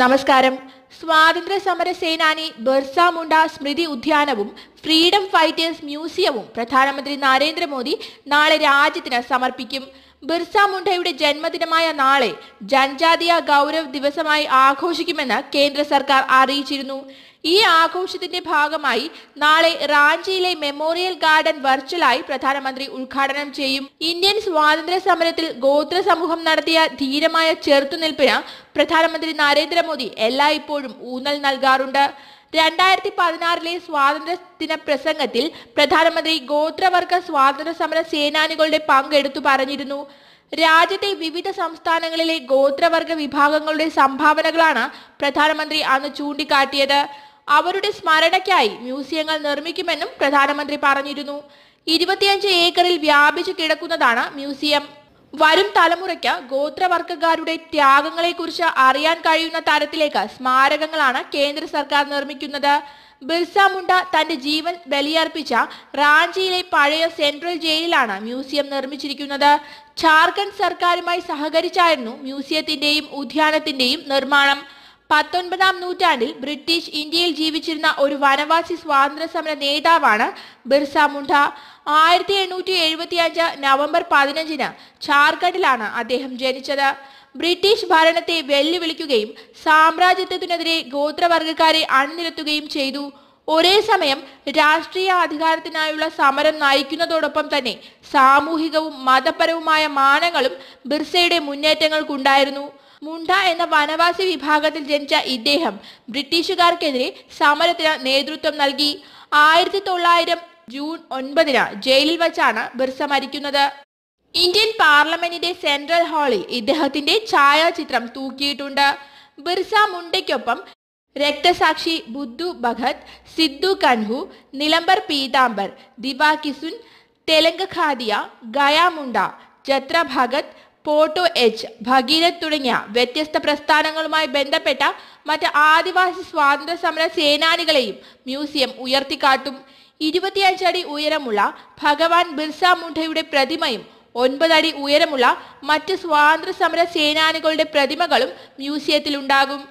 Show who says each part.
Speaker 1: നമസ്കാരം സ്വാതന്ത്ര്യ സമര സേനാനി ബിർസ മുണ്ട സ്മൃതി ഉദ്യാനവും ഫ്രീഡം ഫൈറ്റേഴ്സ് മ്യൂസിയവും പ്രധാനമന്ത്രി നരേന്ദ്രമോദി നാളെ രാജ്യത്തിന് സമർപ്പിക്കും ബിർസ മുണ്ടയുടെ ജന്മദിനമായ നാളെ ജൻജാതീയ ഗൗരവ് ദിവസമായി ആഘോഷിക്കുമെന്ന് കേന്ദ്ര സർക്കാർ അറിയിച്ചിരുന്നു ഈ ആഘോഷത്തിന്റെ ഭാഗമായി നാളെ റാഞ്ചിയിലെ മെമ്മോറിയൽ ഗാർഡൻ വെർച്വലായി പ്രധാനമന്ത്രി ഉദ്ഘാടനം ചെയ്യും ഇന്ത്യൻ സ്വാതന്ത്ര്യ സമരത്തിൽ ഗോത്ര സമൂഹം നടത്തിയ ധീരമായ ചെറുത്തുനിൽപ്പിന് പ്രധാനമന്ത്രി നരേന്ദ്രമോദി എല്ലായ്പ്പോഴും ഊന്നൽ നൽകാറുണ്ട് രണ്ടായിരത്തി പതിനാറിലെ സ്വാതന്ത്ര്യ ദിന പ്രസംഗത്തിൽ പ്രധാനമന്ത്രി ഗോത്രവർഗ സ്വാതന്ത്ര്യ സമര സേനാനികളുടെ പങ്കെടുത്തു പറഞ്ഞിരുന്നു രാജ്യത്തെ വിവിധ സംസ്ഥാനങ്ങളിലെ ഗോത്രവർഗ വിഭാഗങ്ങളുടെ സംഭാവനകളാണ് പ്രധാനമന്ത്രി അന്ന് ചൂണ്ടിക്കാട്ടിയത് അവരുടെ സ്മരണയ്ക്കായി മ്യൂസിയങ്ങൾ നിർമ്മിക്കുമെന്നും പ്രധാനമന്ത്രി പറഞ്ഞിരുന്നു ഇരുപത്തിയഞ്ച് ഏക്കറിൽ വ്യാപിച്ചു കിടക്കുന്നതാണ് മ്യൂസിയം വരും തലമുറയ്ക്ക് ഗോത്രവർഗക്കാരുടെ ത്യാഗങ്ങളെക്കുറിച്ച് അറിയാൻ കഴിയുന്ന തരത്തിലേക്ക് സ്മാരകങ്ങളാണ് കേന്ദ്ര സർക്കാർ നിർമ്മിക്കുന്നത് ബിർസ മുണ്ട തന്റെ ജീവൻ ബലിയർപ്പിച്ച റാഞ്ചിയിലെ പഴയ സെൻട്രൽ ജയിലിലാണ് മ്യൂസിയം നിർമ്മിച്ചിരിക്കുന്നത് ഝാർഖണ്ഡ് സർക്കാരുമായി സഹകരിച്ചായിരുന്നു മ്യൂസിയത്തിന്റെയും ഉദ്യാനത്തിന്റെയും നിർമ്മാണം പത്തൊൻപതാം നൂറ്റാണ്ടിൽ ബ്രിട്ടീഷ് ഇന്ത്യയിൽ ജീവിച്ചിരുന്ന ഒരു വനവാസി സ്വാതന്ത്ര്യ സമര നേതാവാണ് ബിർസ മുണ്ട ആയിരത്തി എണ്ണൂറ്റി എഴുപത്തി അഞ്ച് നവംബർ പതിനഞ്ചിന് ഝാർഖണ്ഡിലാണ് അദ്ദേഹം ജനിച്ചത് ബ്രിട്ടീഷ് ഭരണത്തെ വെല്ലുവിളിക്കുകയും സാമ്രാജ്യത്വത്തിനെതിരെ ഗോത്രവർഗക്കാരെ അണിനിരത്തുകയും ചെയ്തു ഒരേ സമയം രാഷ്ട്രീയ അധികാരത്തിനായുള്ള സമരം നയിക്കുന്നതോടൊപ്പം തന്നെ സാമൂഹികവും മതപരവുമായ മാനങ്ങളും ബിർസയുടെ മുന്നേറ്റങ്ങൾക്കുണ്ടായിരുന്നു മുണ്ട എന്ന വനവാസി വിഭാഗത്തിൽ ജനിച്ച ഇദ്ദേഹം ബ്രിട്ടീഷുകാർക്കെതിരെ സമരത്തിന് നേതൃത്വം നൽകി ആയിരത്തി തൊള്ളായിരം ജൂൺ ഒൻപതിന് ജയിലിൽ വച്ചാണ് ബിർസ മരിക്കുന്നത് ഇന്ത്യൻ പാർലമെന്റിന്റെ സെൻട്രൽ ഹാളിൽ ഇദ്ദേഹത്തിന്റെ ഛായാചിത്രം തൂക്കിയിട്ടുണ്ട് ബിർസ മുണ്ടയ്ക്കൊപ്പം രക്തസാക്ഷി ബുദ്ധു ഭഗത് സിദ്ധു കൻഹു നിലംബർ പീതാംബർ ദിവാകിസുൻ തെലങ്ക് ഖാദിയ മുണ്ട ചത്ര ഭഗത് പോട്ടോ എച്ച് ഭഗീരഥ് തുടങ്ങിയ വ്യത്യസ്ത പ്രസ്ഥാനങ്ങളുമായി ബന്ധപ്പെട്ട മറ്റ് ആദിവാസി സ്വാതന്ത്ര്യ സമര സേനാനികളെയും മ്യൂസിയം ഉയർത്തിക്കാട്ടും ഇരുപത്തിയഞ്ചടി ഉയരമുള്ള ഭഗവാൻ ബിർസ മുണ്ടയുടെ പ്രതിമയും ഒൻപതടി ഉയരമുള്ള മറ്റ് സ്വാതന്ത്ര്യ സമര സേനാനികളുടെ പ്രതിമകളും മ്യൂസിയത്തിലുണ്ടാകും